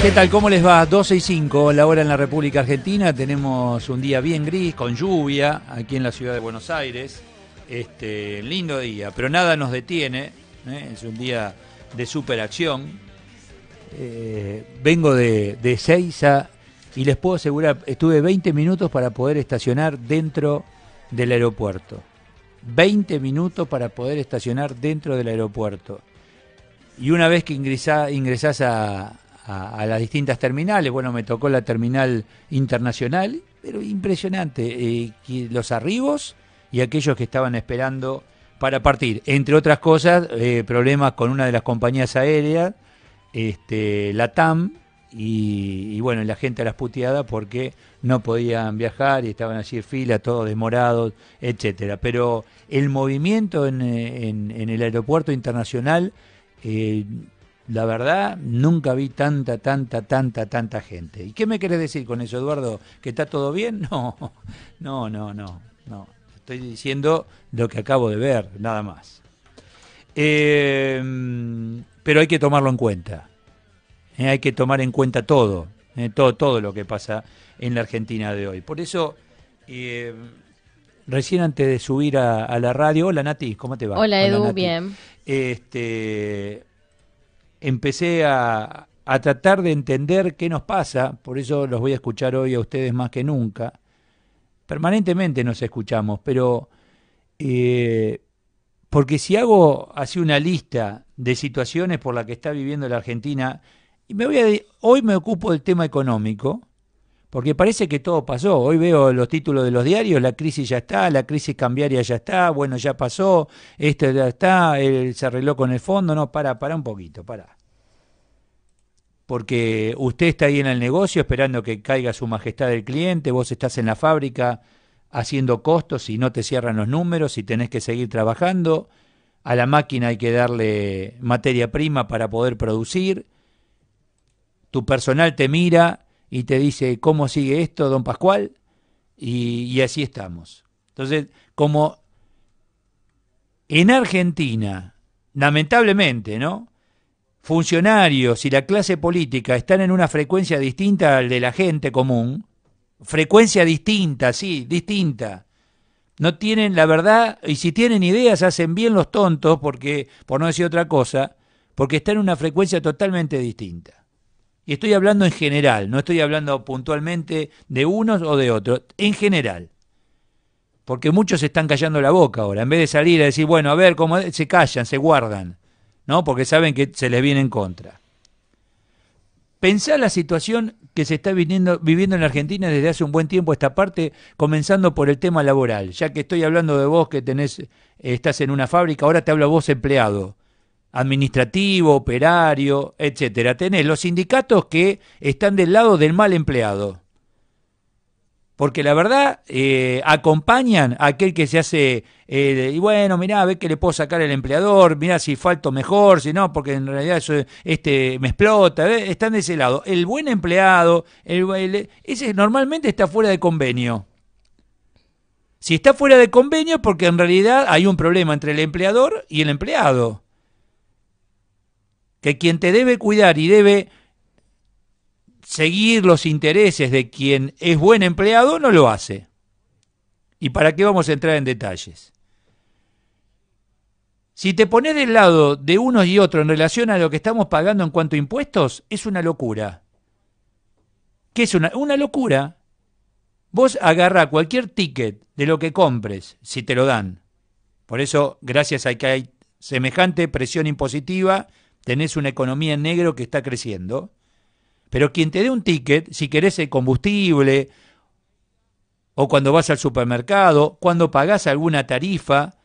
¿Qué tal? ¿Cómo les va? 12 y 5, la hora en la República Argentina. Tenemos un día bien gris, con lluvia, aquí en la ciudad de Buenos Aires. Este, lindo día, pero nada nos detiene. ¿eh? Es un día de superacción. Eh, vengo de, de Seiza y les puedo asegurar, estuve 20 minutos para poder estacionar dentro del aeropuerto. 20 minutos para poder estacionar dentro del aeropuerto. Y una vez que ingresás a, a, las distintas terminales. Bueno, me tocó la terminal internacional, pero impresionante. Eh, los arribos y aquellos que estaban esperando para partir. Entre otras cosas, eh, problemas con una de las compañías aéreas, este, la TAM, y, bueno, la gente las puteadas porque no podían viajar y estaban así en fila, todos demorados etcétera. Pero el movimiento en, el aeropuerto internacional eh, la verdad, nunca vi tanta, tanta, tanta, tanta gente. ¿Y qué me querés decir con eso, Eduardo? ¿Que está todo bien? No, no, no, no, no. Estoy diciendo lo que acabo de ver, nada más. Eh, pero hay que tomarlo en cuenta. ¿eh? hay que tomar en cuenta todo, ¿eh? todo, todo lo que pasa en la Argentina de hoy. Por eso recién antes de subir a, la radio. Hola Nati, ¿cómo te va? Hola, Edu, bien. Este, empecé a, a tratar de entender qué nos pasa, por eso los voy a escuchar hoy a ustedes más que nunca. Permanentemente nos escuchamos, pero eh, porque si hago así una lista de situaciones por las que está viviendo la Argentina, y me voy a, hoy me ocupo del tema económico, porque parece que todo pasó. Hoy veo los títulos de los diarios, la crisis ya está, la crisis cambiaria ya está, bueno, ya pasó, esto ya está, se arregló con el fondo, no, para, para un poquito, para. Porque usted está ahí en el negocio esperando que caiga su majestad el cliente, vos estás en la fábrica haciendo costos y no te cierran los números y tenés que seguir trabajando, a la máquina hay que darle materia prima para poder producir, tu personal te mira, y te dice, ¿cómo sigue esto, don Pascual? Y, así estamos. Entonces, como en Argentina, lamentablemente, ¿no? Funcionarios y la clase política están en una frecuencia distinta al de la gente común, frecuencia distinta, sí, distinta. No tienen la verdad, y si tienen ideas hacen bien los tontos, porque, por no decir otra cosa, porque están en una frecuencia totalmente distinta y estoy hablando en general, no estoy hablando puntualmente de unos o de otros, en general. Porque muchos se están callando la boca ahora, en vez de salir a decir, bueno, a ver cómo se callan, se guardan, ¿no? Porque saben que se les viene en contra. Pensá la situación que se está viviendo, viviendo en Argentina desde hace un buen tiempo esta parte, comenzando por el tema laboral. Ya que estoy hablando de vos que tenés, estás en una fábrica, ahora te hablo vos empleado administrativo, operario, etcétera. Tenés los sindicatos que están del lado del mal empleado. Porque la verdad, eh, acompañan a aquel que se hace, eh, y bueno, mirá, a ver le puedo sacar el empleador, mirá si falto mejor, si no, porque en realidad este, me explota, están de ese lado. El buen empleado, el, ese normalmente está fuera de convenio. Si está fuera de convenio porque en realidad hay un problema entre el empleador y el empleado que quien te debe cuidar y debe seguir los intereses de quien es buen empleado no lo hace. ¿Y para qué vamos a entrar en detalles? Si te pones del lado de unos y otros en relación a lo que estamos pagando en cuanto a impuestos, es una locura. ¿Qué es una, locura? Vos agarrá cualquier ticket de lo que compres, si te lo dan. Por eso, gracias a que hay semejante presión impositiva, tenés una economía en negro que está creciendo, pero quien te dé un ticket, si querés el combustible, o cuando vas al supermercado, cuando pagás alguna tarifa,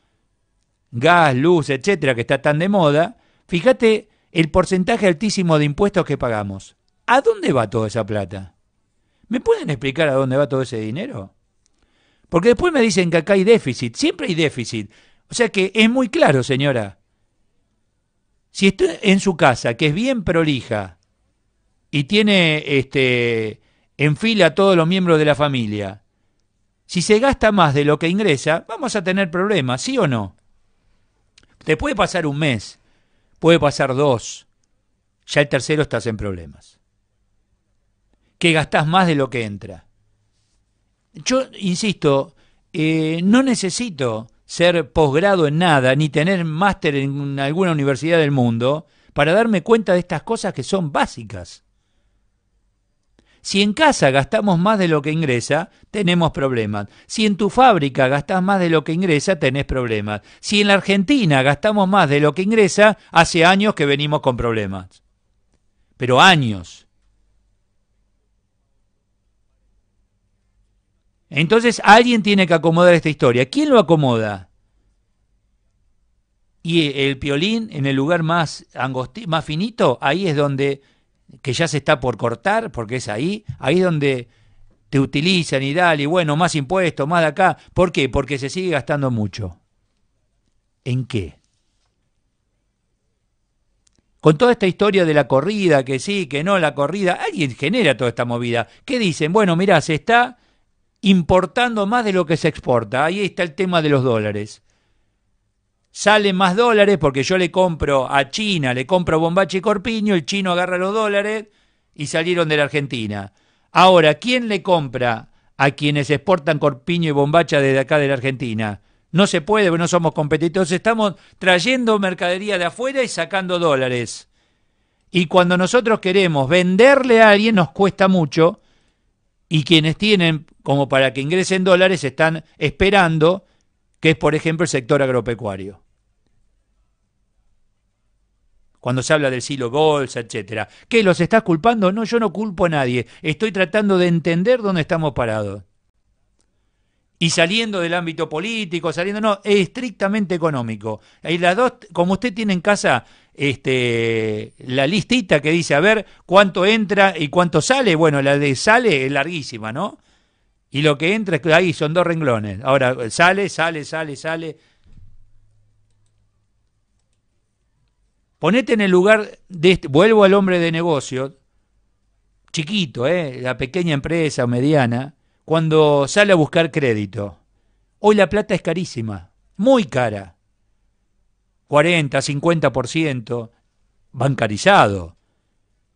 gas, luz, etcétera, que está tan de moda, fíjate el porcentaje altísimo de impuestos que pagamos. ¿A dónde va toda esa plata? ¿Me pueden explicar a dónde va todo ese dinero? Porque después me dicen que acá hay déficit, siempre hay déficit. O sea que es muy claro, señora. Si está en su casa, que es bien prolija, y tiene este, en fila a todos los miembros de la familia, si se gasta más de lo que ingresa, vamos a tener problemas, ¿sí o no? Te puede pasar un mes, puede pasar dos, ya el tercero estás en problemas. Que gastás más de lo que entra. Yo insisto, eh, no necesito ser posgrado en nada, ni tener máster en alguna universidad del mundo, para darme cuenta de estas cosas que son básicas. Si en casa gastamos más de lo que ingresa, tenemos problemas. Si en tu fábrica gastas más de lo que ingresa, tenés problemas. Si en la Argentina gastamos más de lo que ingresa, hace años que venimos con problemas. Pero años. Entonces alguien tiene que acomodar esta historia. ¿Quién lo acomoda? Y el piolín en el lugar más, más finito, ahí es donde, que ya se está por cortar, porque es ahí, ahí es donde te utilizan y dale, y bueno, más impuestos, más de acá. ¿Por qué? Porque se sigue gastando mucho. ¿En qué? Con toda esta historia de la corrida, que sí, que no, la corrida, alguien genera toda esta movida. ¿Qué dicen? Bueno, mirá, se está importando más de lo que se exporta. Ahí está el tema de los dólares. Salen más dólares porque yo le compro a China, le compro bombacha y corpiño, el chino agarra los dólares y salieron de la Argentina. Ahora, ¿quién le compra a quienes exportan corpiño y bombacha desde acá de la Argentina? No se puede, porque no somos competidores. Estamos trayendo mercadería de afuera y sacando dólares. Y cuando nosotros queremos venderle a alguien, nos cuesta mucho y quienes tienen como para que ingresen dólares están esperando, que es por ejemplo el sector agropecuario. Cuando se habla del silo bolsa, etcétera. ¿Qué los estás culpando? No, yo no culpo a nadie. Estoy tratando de entender dónde estamos parados. Y saliendo del ámbito político, saliendo, no, es estrictamente económico. Y las dos, como usted tiene en casa, este, la listita que dice a ver cuánto entra y cuánto sale. Bueno, la de sale es larguísima, ¿no? Y lo que entra, ahí son dos renglones. Ahora, sale, sale, sale, sale. Ponete en el lugar de este, vuelvo al hombre de negocio, chiquito, ¿eh? la pequeña empresa o mediana, cuando sale a buscar crédito. Hoy la plata es carísima, muy cara. 40, 50% bancarizado,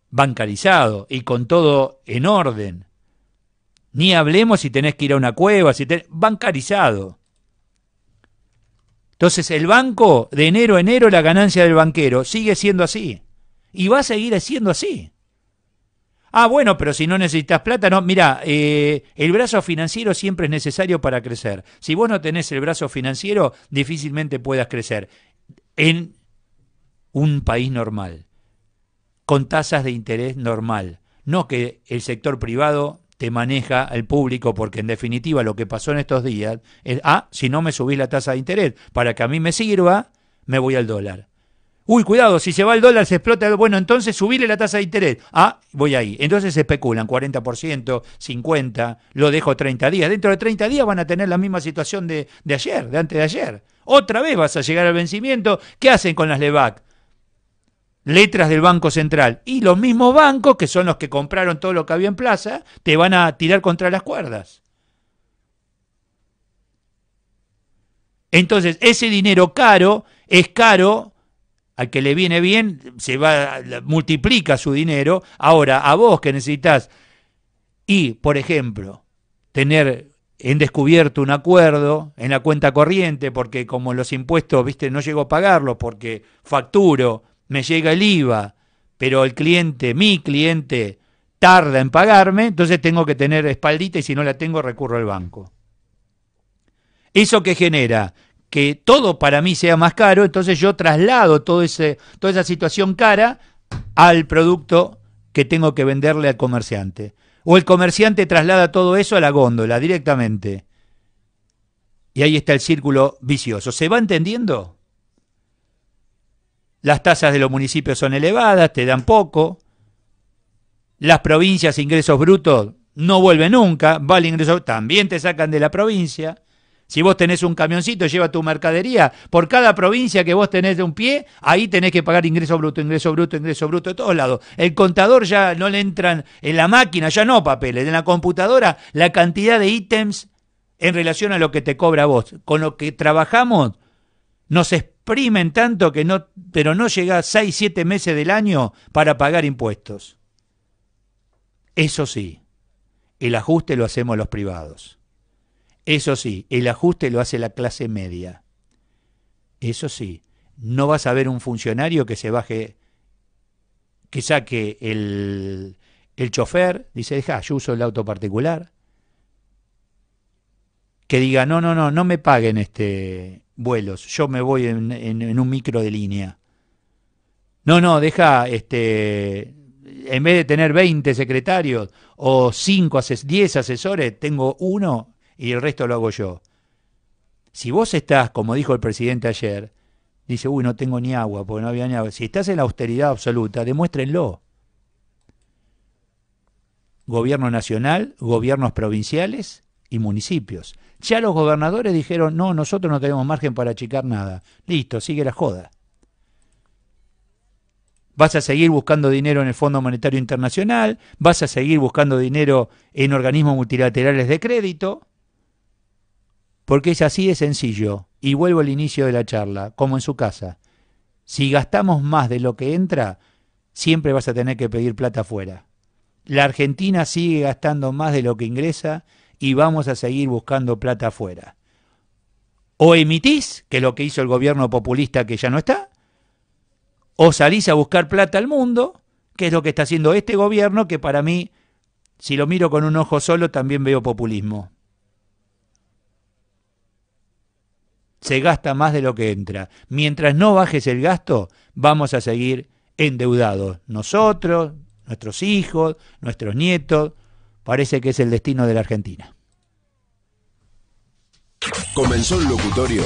bancarizado y con todo en orden. Ni hablemos si tenés que ir a una cueva, si bancarizado. Entonces el banco, de enero a enero, la ganancia del banquero sigue siendo así. Y va a seguir siendo así. Ah, bueno, pero si no necesitas plata, no. Mira, eh, el brazo financiero siempre es necesario para crecer. Si vos no tenés el brazo financiero, difícilmente puedas crecer en un país normal, con tasas de interés normal. No que el sector privado te maneja al público, porque en definitiva lo que pasó en estos días es, ah, si no me subís la tasa de interés, para que a mí me sirva, me voy al dólar. Uy, cuidado, si se va al dólar se explota. Bueno, entonces subíle la tasa de interés. Ah, voy ahí. Entonces se especulan 40%, 50%, lo dejo 30 días. Dentro de 30 días van a tener la misma situación de ayer, de antes de ayer. Otra vez vas a llegar al vencimiento. ¿Qué hacen con las LEVAC? Letras del Banco Central. Y los mismos bancos, que son los que compraron todo lo que había en plaza, te van a tirar contra las cuerdas. Entonces, ese dinero caro es caro al que le viene bien, se va multiplica su dinero. Ahora, a vos que necesitas y, por ejemplo, tener he descubierto un acuerdo en la cuenta corriente porque como los impuestos, viste, no llego a pagarlos porque facturo, me llega el IVA, pero el cliente, mi cliente, tarda en pagarme, entonces tengo que tener espaldita y si no la tengo recurro al banco. Eso que genera que todo para mí sea más caro, entonces yo traslado todo ese, toda esa situación cara al producto que tengo que venderle al comerciante. ¿O el comerciante traslada todo eso a la góndola directamente? Y ahí está el círculo vicioso. ¿Se va entendiendo? Las tasas de los municipios son elevadas, te dan poco. Las provincias ingresos brutos no vuelven nunca, va ingreso, también te sacan de la provincia. Si vos tenés un camioncito, lleva tu mercadería. Por cada provincia que vos tenés de un pie, ahí tenés que pagar ingreso bruto, ingreso bruto, ingreso bruto, de todos lados. El contador ya no le entran en la máquina, ya no papeles, en la computadora, la cantidad de ítems en relación a lo que te cobra vos. Con lo que trabajamos, nos exprimen tanto que no, pero no llega 6, 7 meses del año para pagar impuestos. Eso sí, el ajuste lo hacemos los privados. Eso sí, el ajuste lo hace la clase media. Eso sí, no vas a ver un funcionario que se baje, que saque el, el chofer, dice, deja, yo uso el auto particular. Que diga, no, no, no, no me paguen este vuelos, yo me voy en, un micro de línea. No, no, deja, este, en vez de tener 20 secretarios o 5, 10 asesores, tengo uno y el resto lo hago yo. Si vos estás, como dijo el presidente ayer, dice, uy, no tengo ni agua, porque no había ni agua. Si estás en la austeridad absoluta, demuéstrenlo. Gobierno nacional, gobiernos provinciales y municipios. Ya los gobernadores dijeron, no, nosotros no tenemos margen para achicar nada. Listo, sigue la joda. Vas a seguir buscando dinero en el Fondo Monetario Internacional, vas a seguir buscando dinero en organismos multilaterales de crédito, porque es así de sencillo, y vuelvo al inicio de la charla, como en su casa. Si gastamos más de lo que entra, siempre vas a tener que pedir plata afuera. La Argentina sigue gastando más de lo que ingresa y vamos a seguir buscando plata afuera. O emitís, que es lo que hizo el gobierno populista que ya no está, o salís a buscar plata al mundo, que es lo que está haciendo este gobierno, que para mí, si lo miro con un ojo solo, también veo populismo. se gasta más de lo que entra. Mientras no bajes el gasto, vamos a seguir endeudados. Nosotros, nuestros hijos, nuestros nietos. Parece que es el destino de la Argentina. Comenzó el locutorio